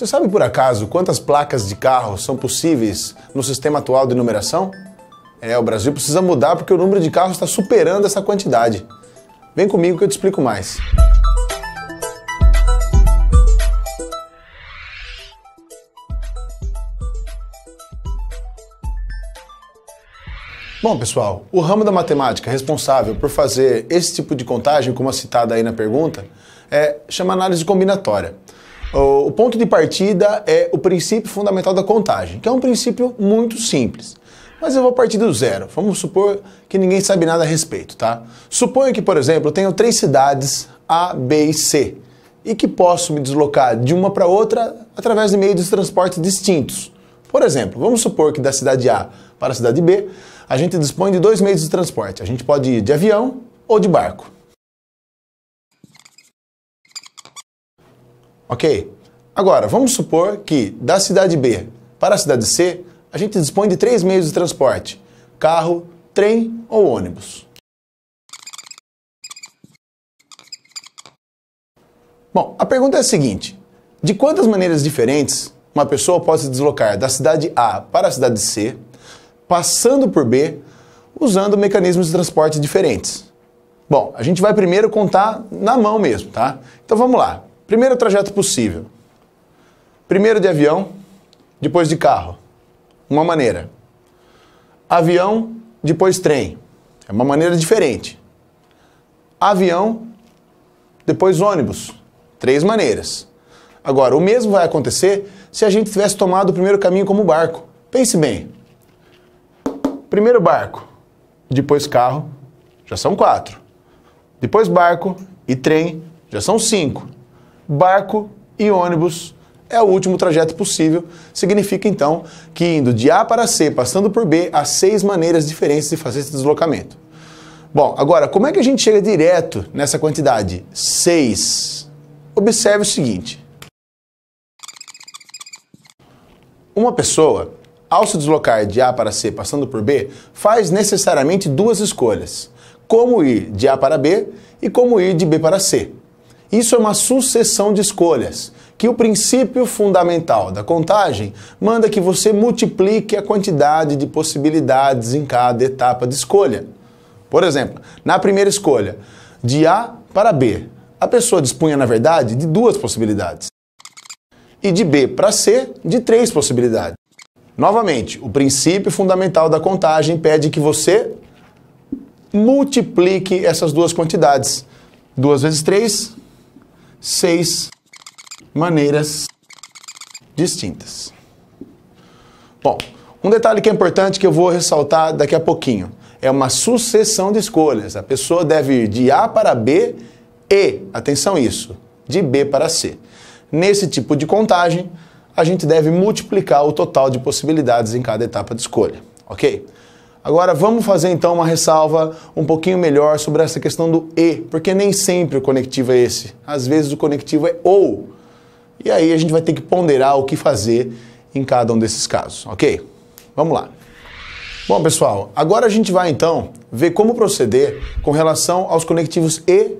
Você sabe por acaso quantas placas de carro são possíveis no sistema atual de numeração? É, o Brasil precisa mudar porque o número de carros está superando essa quantidade. Vem comigo que eu te explico mais. Bom, pessoal, o ramo da matemática responsável por fazer esse tipo de contagem, como a citada aí na pergunta, é chama análise combinatória. O ponto de partida é o princípio fundamental da contagem, que é um princípio muito simples. Mas eu vou partir do zero. Vamos supor que ninguém sabe nada a respeito, tá? Suponho que, por exemplo, eu tenho três cidades A, B e C e que posso me deslocar de uma para outra através de meios de transporte distintos. Por exemplo, vamos supor que da cidade A para a cidade B, a gente dispõe de dois meios de transporte. A gente pode ir de avião ou de barco. Ok? Agora, vamos supor que da cidade B para a cidade C, a gente dispõe de três meios de transporte: carro, trem ou ônibus. Bom, a pergunta é a seguinte: de quantas maneiras diferentes uma pessoa pode se deslocar da cidade A para a cidade C, passando por B, usando mecanismos de transporte diferentes? Bom, a gente vai primeiro contar na mão mesmo, tá? Então vamos lá. Primeiro trajeto possível. Primeiro de avião, depois de carro. Uma maneira. Avião, depois trem. É uma maneira diferente. Avião, depois ônibus. Três maneiras. Agora, o mesmo vai acontecer se a gente tivesse tomado o primeiro caminho como barco. Pense bem. Primeiro barco, depois carro, já são quatro. Depois barco e trem, já são cinco barco e ônibus é o último trajeto possível. Significa então que indo de A para C, passando por B, há seis maneiras diferentes de fazer esse deslocamento. Bom, agora, como é que a gente chega direto nessa quantidade? 6. Observe o seguinte. Uma pessoa, ao se deslocar de A para C passando por B, faz necessariamente duas escolhas: como ir de A para B e como ir de B para C. Isso é uma sucessão de escolhas, que o princípio fundamental da contagem manda que você multiplique a quantidade de possibilidades em cada etapa de escolha. Por exemplo, na primeira escolha, de A para B, a pessoa dispunha, na verdade, de duas possibilidades. E de B para C, de três possibilidades. Novamente, o princípio fundamental da contagem pede que você multiplique essas duas quantidades. 2 vezes 3, seis maneiras distintas. Bom, um detalhe que é importante que eu vou ressaltar daqui a pouquinho é uma sucessão de escolhas. A pessoa deve ir de A para B e, atenção isso, de B para C. Nesse tipo de contagem, a gente deve multiplicar o total de possibilidades em cada etapa de escolha, ok? Agora vamos fazer então uma ressalva um pouquinho melhor sobre essa questão do e, porque nem sempre o conectivo é esse. Às vezes o conectivo é ou. E aí a gente vai ter que ponderar o que fazer em cada um desses casos, ok? Vamos lá. Bom, pessoal, agora a gente vai então ver como proceder com relação aos conectivos e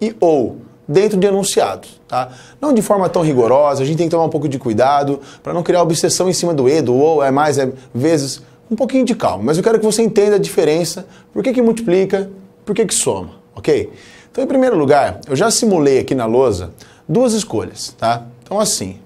e ou dentro de enunciados, tá? Não de forma tão rigorosa, a gente tem que tomar um pouco de cuidado para não criar obsessão em cima do e, do ou, é mais, é vezes um pouquinho de calma, mas eu quero que você entenda a diferença, por que, que multiplica, por que, que soma, ok? Então, em primeiro lugar, eu já simulei aqui na lousa duas escolhas, tá? Então, assim,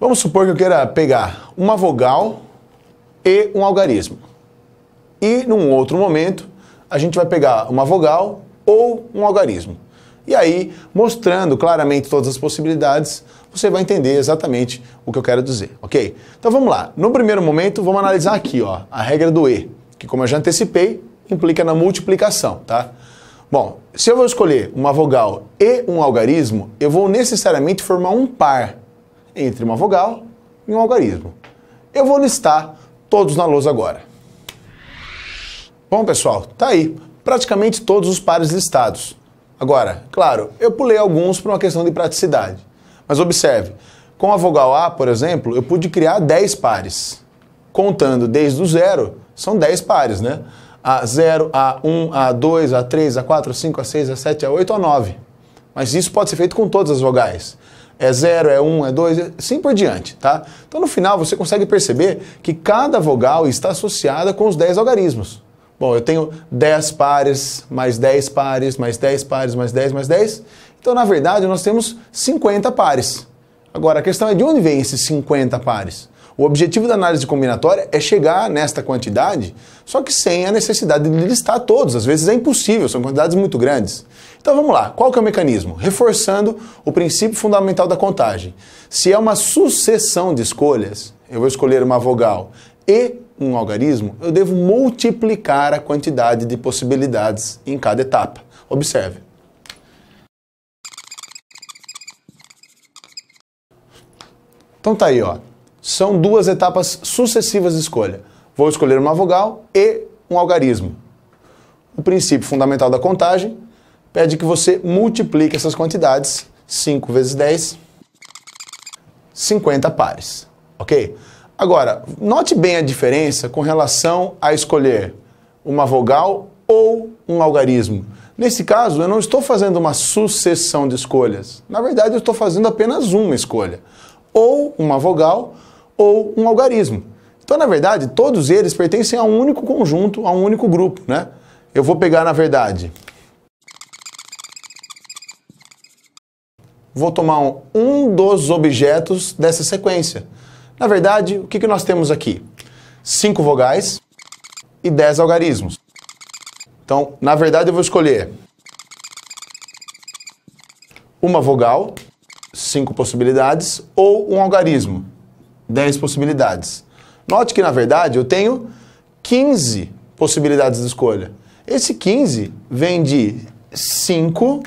vamos supor que eu queira pegar uma vogal e um algarismo. E, num outro momento, a gente vai pegar uma vogal ou um algarismo. E aí, mostrando claramente todas as possibilidades, você vai entender exatamente o que eu quero dizer, ok? Então vamos lá. No primeiro momento, vamos analisar aqui, ó, a regra do E, que como eu já antecipei, implica na multiplicação, tá? Bom, se eu vou escolher uma vogal e um algarismo, eu vou necessariamente formar um par entre uma vogal e um algarismo. Eu vou listar todos na lousa agora. Bom, pessoal, tá aí praticamente todos os pares listados. Agora, claro, eu pulei alguns por uma questão de praticidade. Mas observe, com a vogal A, por exemplo, eu pude criar 10 pares. Contando desde o zero, são 10 pares, né? A0, A1, A2, A3, A4, A5, A6, A7, A8, A9. Mas isso pode ser feito com todas as vogais. É 0, é 1, um, é 2, é assim por diante, tá? Então no final você consegue perceber que cada vogal está associada com os 10 algarismos. Bom, eu tenho 10 pares, mais 10 pares, mais 10 pares, mais 10, mais 10. Então, na verdade, nós temos 50 pares. Agora, a questão é de onde vem esses 50 pares? O objetivo da análise combinatória é chegar nesta quantidade, só que sem a necessidade de listar todos. Às vezes é impossível, são quantidades muito grandes. Então vamos lá, qual que é o mecanismo? Reforçando o princípio fundamental da contagem. Se é uma sucessão de escolhas, eu vou escolher uma vogal e um algarismo, eu devo multiplicar a quantidade de possibilidades em cada etapa. Observe. Então tá aí, ó. São duas etapas sucessivas de escolha. Vou escolher uma vogal e um algarismo. O princípio fundamental da contagem pede que você multiplique essas quantidades 5 vezes 10, 50 pares ok? Agora, note bem a diferença com relação a escolher uma vogal ou um algarismo. Nesse caso, eu não estou fazendo uma sucessão de escolhas. Na verdade, eu estou fazendo apenas uma escolha. Ou uma vogal ou um algarismo. Então, na verdade, todos eles pertencem a um único conjunto, a um único grupo, né? Eu vou pegar, na verdade... Vou tomar um dos objetos dessa sequência. Na verdade, o que, nós temos aqui? Cinco vogais e dez algarismos. Então, na verdade, eu vou escolher uma vogal, cinco possibilidades, ou um algarismo, dez possibilidades. Note que, na verdade, eu tenho 15 possibilidades de escolha. Esse 15 vem de 5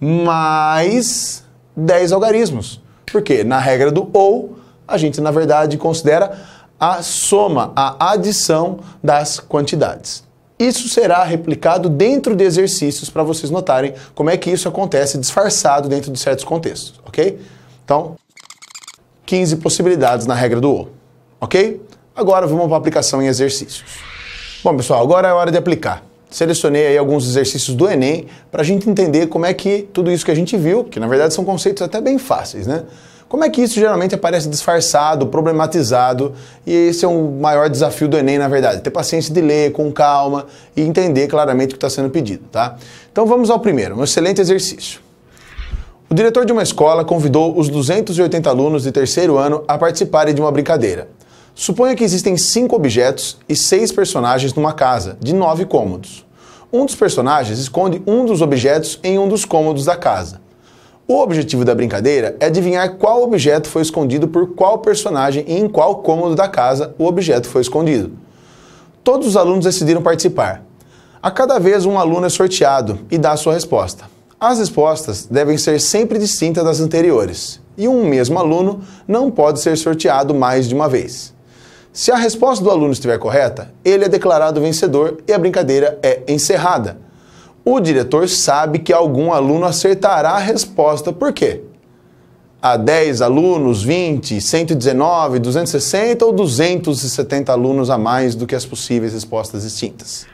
mais 10 algarismos. Porque na regra do ou, a gente, na verdade, considera a soma, a adição das quantidades. Isso será replicado dentro de exercícios para vocês notarem como é que isso acontece disfarçado dentro de certos contextos, ok? Então, 15 possibilidades na regra do O, ok? Agora vamos para a aplicação em exercícios. Bom, pessoal, agora é hora de aplicar. Selecionei aí alguns exercícios do Enem para a gente entender como é que tudo isso que a gente viu, que na verdade são conceitos até bem fáceis, né? Como é que isso geralmente aparece disfarçado, problematizado? E esse é o maior desafio do Enem, na verdade. Ter paciência de ler com calma e entender claramente o que está sendo pedido, tá? Então vamos ao primeiro, um excelente exercício. O diretor de uma escola convidou os 280 alunos de terceiro ano a participarem de uma brincadeira. Suponha que existem cinco objetos e seis personagens numa casa, de nove cômodos. Um dos personagens esconde um dos objetos em um dos cômodos da casa. O objetivo da brincadeira é adivinhar qual objeto foi escondido por qual personagem e em qual cômodo da casa o objeto foi escondido. Todos os alunos decidiram participar. A cada vez um aluno é sorteado e dá a sua resposta. As respostas devem ser sempre distintas das anteriores, e um mesmo aluno não pode ser sorteado mais de uma vez. Se a resposta do aluno estiver correta, ele é declarado vencedor e a brincadeira é encerrada o diretor sabe que algum aluno acertará a resposta. Por quê? Há 10 alunos, 20, 119, 260 ou 270 alunos a mais do que as possíveis respostas distintas?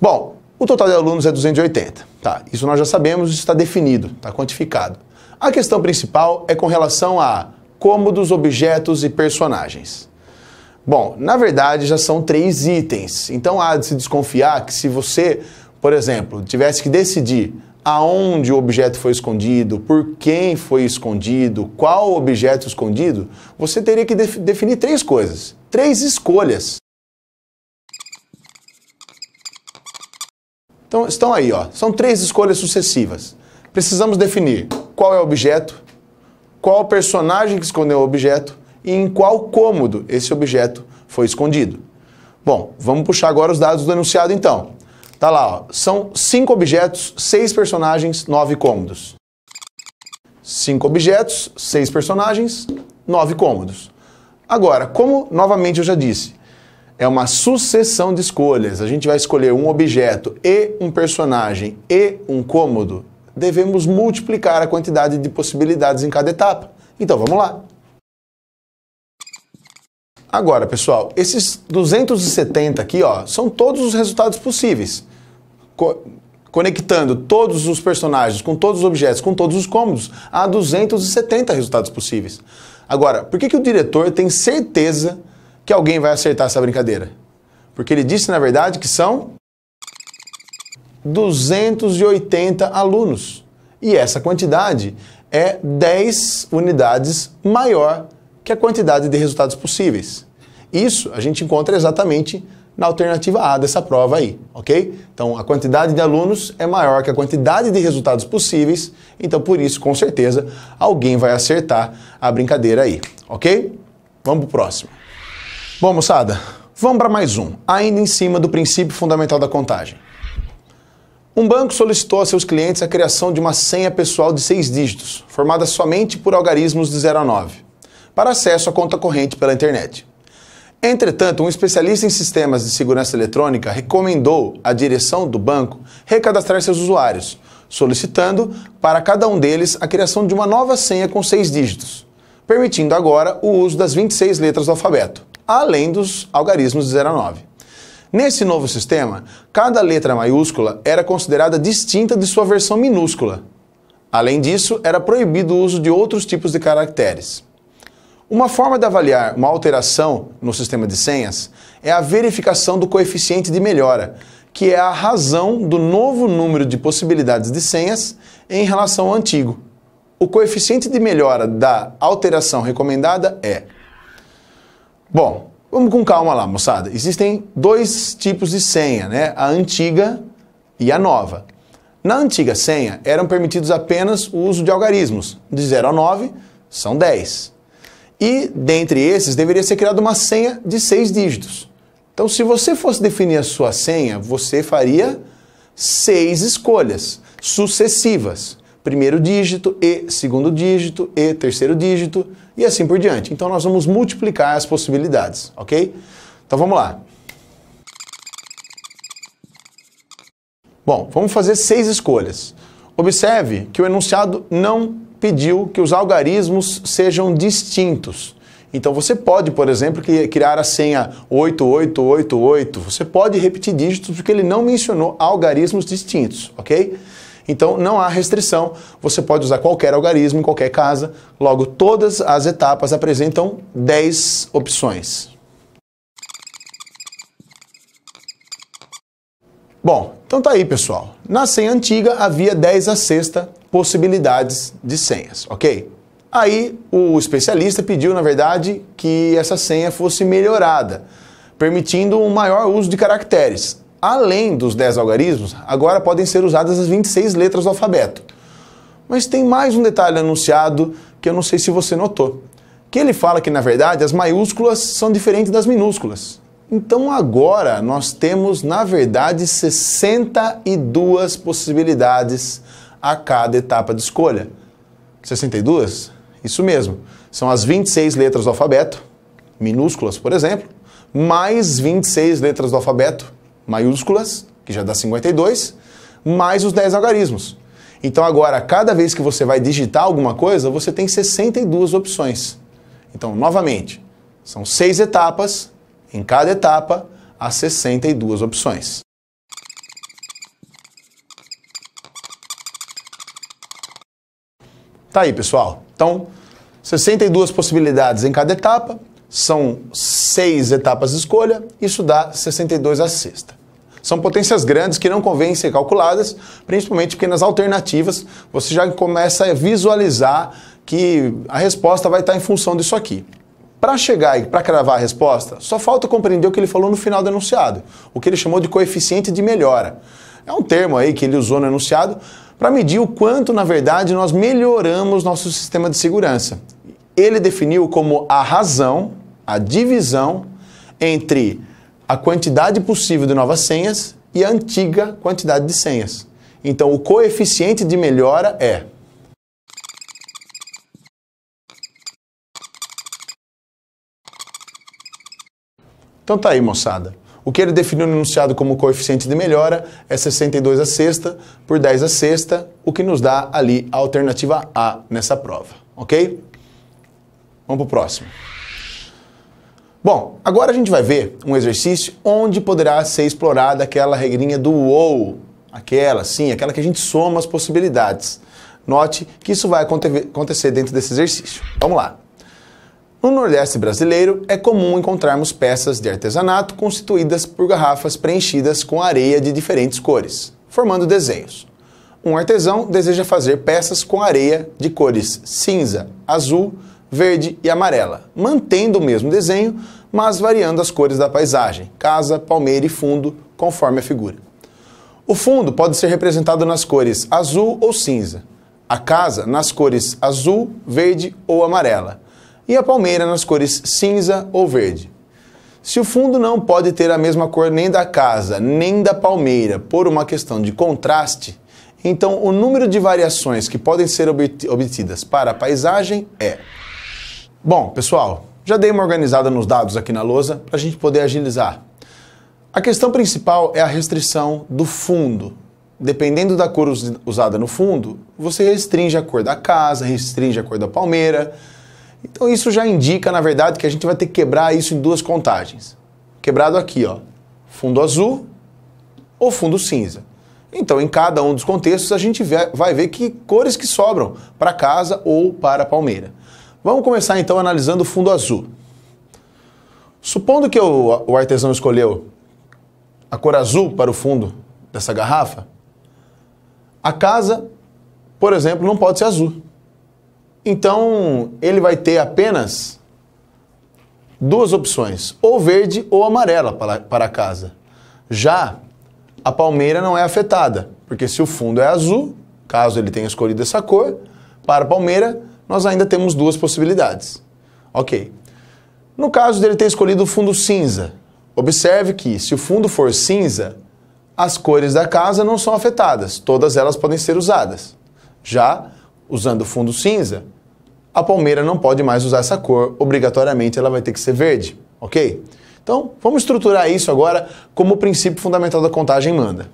Bom, o total de alunos é 280. Tá, isso nós já sabemos, isso está definido, está quantificado. A questão principal é com relação a cômodos, objetos e personagens. Bom, na verdade já são três itens, então há de se desconfiar que se você por exemplo, tivesse que decidir aonde o objeto foi escondido, por quem foi escondido, qual objeto escondido, você teria que def definir três coisas, três escolhas. Então, estão aí, ó. São três escolhas sucessivas. Precisamos definir qual é o objeto, qual personagem que escondeu o objeto e em qual cômodo esse objeto foi escondido. Bom, vamos puxar agora os dados do enunciado então. Tá lá, ó. São cinco objetos, seis personagens, nove cômodos. Cinco objetos, seis personagens, nove cômodos. Agora, como novamente eu já disse, é uma sucessão de escolhas. A gente vai escolher um objeto e um personagem e um cômodo. Devemos multiplicar a quantidade de possibilidades em cada etapa. Então vamos lá. Agora, pessoal, esses 270 aqui, ó, são todos os resultados possíveis co conectando todos os personagens com todos os objetos, com todos os cômodos, há 270 resultados possíveis. Agora, por que, que o diretor tem certeza que alguém vai acertar essa brincadeira? Porque ele disse, na verdade, que são 280 alunos. E essa quantidade é 10 unidades maior que a quantidade de resultados possíveis. Isso a gente encontra exatamente na alternativa A dessa prova aí, ok? Então, a quantidade de alunos é maior que a quantidade de resultados possíveis, então por isso, com certeza, alguém vai acertar a brincadeira aí, ok? Vamos pro próximo. Bom, moçada, vamos para mais um, ainda em cima do princípio fundamental da contagem. Um banco solicitou a seus clientes a criação de uma senha pessoal de seis dígitos, formada somente por algarismos de 0 a 9, para acesso à conta corrente pela internet. Entretanto, um especialista em sistemas de segurança eletrônica recomendou à direção do banco recadastrar seus usuários, solicitando para cada um deles a criação de uma nova senha com seis dígitos, permitindo agora o uso das 26 letras do alfabeto, além dos algarismos de 0 a 9. Nesse novo sistema, cada letra maiúscula era considerada distinta de sua versão minúscula. Além disso, era proibido o uso de outros tipos de caracteres. Uma forma de avaliar uma alteração no sistema de senhas é a verificação do coeficiente de melhora, que é a razão do novo número de possibilidades de senhas em relação ao antigo. O coeficiente de melhora da alteração recomendada é. Bom, vamos com calma lá, moçada. Existem dois tipos de senha, né? A antiga e a nova. Na antiga senha, eram permitidos apenas o uso de algarismos, de 0 a 9 são 10. E dentre esses deveria ser criada uma senha de seis dígitos. Então, se você fosse definir a sua senha, você faria seis escolhas sucessivas: primeiro dígito e segundo dígito e terceiro dígito e assim por diante. Então, nós vamos multiplicar as possibilidades, ok? Então, vamos lá. Bom, vamos fazer seis escolhas. Observe que o enunciado não pediu que os algarismos sejam distintos. Então você pode, por exemplo, criar a senha 8888, você pode repetir dígitos porque ele não mencionou algarismos distintos, ok? Então não há restrição, você pode usar qualquer algarismo em qualquer casa, logo todas as etapas apresentam 10 opções. Bom, então tá aí, pessoal. Na senha antiga havia 10 a sexta possibilidades de senhas, ok? Aí o especialista pediu, na verdade, que essa senha fosse melhorada, permitindo um maior uso de caracteres. Além dos 10 algarismos, agora podem ser usadas as 26 letras do alfabeto. Mas tem mais um detalhe anunciado que eu não sei se você notou. Que ele fala que, na verdade, as maiúsculas são diferentes das minúsculas. Então agora nós temos, na verdade, 62 possibilidades a cada etapa de escolha. 62? Isso mesmo. São as 26 letras do alfabeto, minúsculas, por exemplo, mais 26 letras do alfabeto, maiúsculas, que já dá 52, mais os 10 algarismos. Então agora, cada vez que você vai digitar alguma coisa, você tem 62 opções. Então, novamente, são seis etapas em cada etapa, há 62 opções. Tá aí, pessoal. Então, 62 possibilidades em cada etapa, são seis etapas de escolha, isso dá 62 a sexta. São potências grandes que não convém ser calculadas, principalmente porque nas alternativas você já começa a visualizar que a resposta vai estar em função disso aqui. Para chegar e para cravar a resposta, só falta compreender o que ele falou no final do enunciado, o que ele chamou de coeficiente de melhora. É um termo aí que ele usou no enunciado para medir o quanto, na verdade, nós melhoramos nosso sistema de segurança. Ele definiu como a razão, a divisão entre a quantidade possível de novas senhas e a antiga quantidade de senhas. Então, o coeficiente de melhora é Então tá aí, moçada. O que ele definiu no enunciado como coeficiente de melhora é 62 a sexta por 10 a sexta, o que nos dá ali a alternativa A nessa prova, ok? Vamos para o próximo. Bom, agora a gente vai ver um exercício onde poderá ser explorada aquela regrinha do OU, aquela, sim, aquela que a gente soma as possibilidades. Note que isso vai acontecer dentro desse exercício. Vamos lá. No Nordeste brasileiro, é comum encontrarmos peças de artesanato constituídas por garrafas preenchidas com areia de diferentes cores, formando desenhos. Um artesão deseja fazer peças com areia de cores cinza, azul, verde e amarela, mantendo o mesmo desenho, mas variando as cores da paisagem, casa, palmeira e fundo, conforme a figura. O fundo pode ser representado nas cores azul ou cinza, a casa nas cores azul, verde ou amarela e a palmeira nas cores cinza ou verde. Se o fundo não pode ter a mesma cor nem da casa, nem da palmeira, por uma questão de contraste, então o número de variações que podem ser obtidas para a paisagem é. Bom, pessoal, já dei uma organizada nos dados aqui na lousa para a gente poder agilizar. A questão principal é a restrição do fundo. Dependendo da cor usada no fundo, você restringe a cor da casa, restringe a cor da palmeira, então isso já indica, na verdade, que a gente vai ter que quebrar isso em duas contagens. Quebrado aqui, ó, fundo azul ou fundo cinza. Então, em cada um dos contextos, a gente vai ver que cores que sobram para casa ou para a palmeira. Vamos começar então analisando o fundo azul. Supondo que o artesão escolheu a cor azul para o fundo dessa garrafa, a casa, por exemplo, não pode ser azul. Então, ele vai ter apenas duas opções, ou verde ou amarela para, para a casa. Já a palmeira não é afetada, porque se o fundo é azul, caso ele tenha escolhido essa cor, para a palmeira nós ainda temos duas possibilidades. Ok. No caso dele ter escolhido o fundo cinza, observe que se o fundo for cinza, as cores da casa não são afetadas, todas elas podem ser usadas. Já usando o fundo cinza, a palmeira não pode mais usar essa cor, obrigatoriamente ela vai ter que ser verde, ok? Então, vamos estruturar isso agora como o princípio fundamental da contagem manda.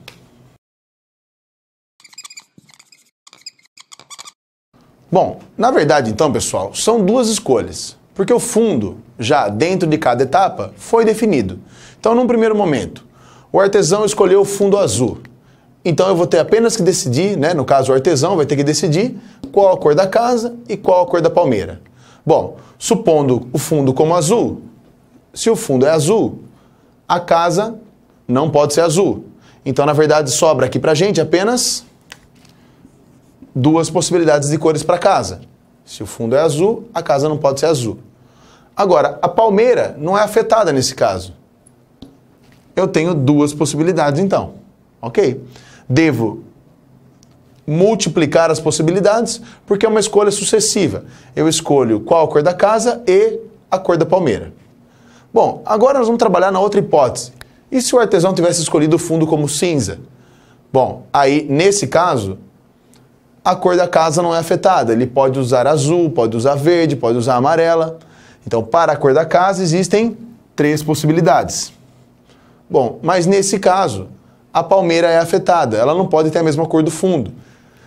Bom, na verdade então, pessoal, são duas escolhas, porque o fundo, já dentro de cada etapa, foi definido. Então, num primeiro momento, o artesão escolheu o fundo azul. Então eu vou ter apenas que decidir, né? no caso o artesão vai ter que decidir qual a cor da casa e qual a cor da palmeira. Bom, supondo o fundo como azul, se o fundo é azul, a casa não pode ser azul. Então, na verdade, sobra aqui para gente apenas duas possibilidades de cores para casa. Se o fundo é azul, a casa não pode ser azul. Agora, a palmeira não é afetada nesse caso. Eu tenho duas possibilidades, então. Ok? Devo multiplicar as possibilidades, porque é uma escolha sucessiva. Eu escolho qual a cor da casa e a cor da palmeira. Bom, agora nós vamos trabalhar na outra hipótese. E se o artesão tivesse escolhido o fundo como cinza? Bom, aí nesse caso, a cor da casa não é afetada. Ele pode usar azul, pode usar verde, pode usar amarela. Então, para a cor da casa existem três possibilidades. Bom, mas nesse caso, a palmeira é afetada. Ela não pode ter a mesma cor do fundo.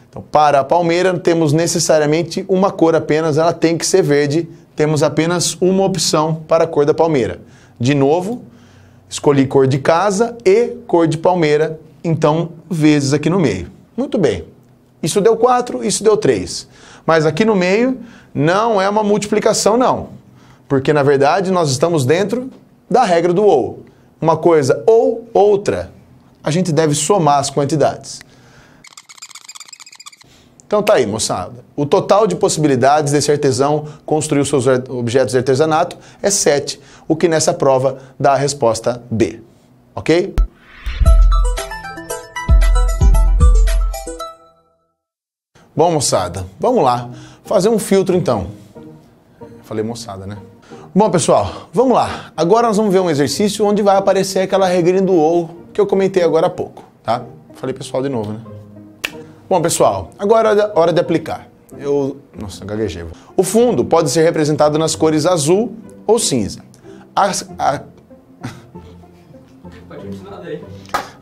Então, para a palmeira, temos necessariamente uma cor apenas, ela tem que ser verde. Temos apenas uma opção para a cor da palmeira. De novo, escolhi cor de casa e cor de palmeira, então vezes aqui no meio. Muito bem. Isso deu 4, isso deu 3. Mas aqui no meio não é uma multiplicação, não. Porque, na verdade, nós estamos dentro da regra do ou. Uma coisa ou outra a gente deve somar as quantidades. Então tá aí, moçada. O total de possibilidades desse artesão construir os seus objetos de artesanato é 7, o que nessa prova dá a resposta B. Ok? Bom, moçada, vamos lá. Fazer um filtro então. Falei moçada, né? Bom, pessoal, vamos lá. Agora nós vamos ver um exercício onde vai aparecer aquela regrinha do ou que eu comentei agora há pouco, tá? Falei pessoal de novo, né? Bom, pessoal, agora é hora de aplicar. Eu... Nossa, gaguejei. O fundo pode ser representado nas cores azul ou cinza. As, a... Pode daí.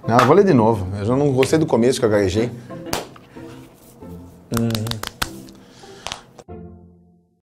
Não, vou ler de novo. Eu já não gostei do começo que eu gaguejei. Hum.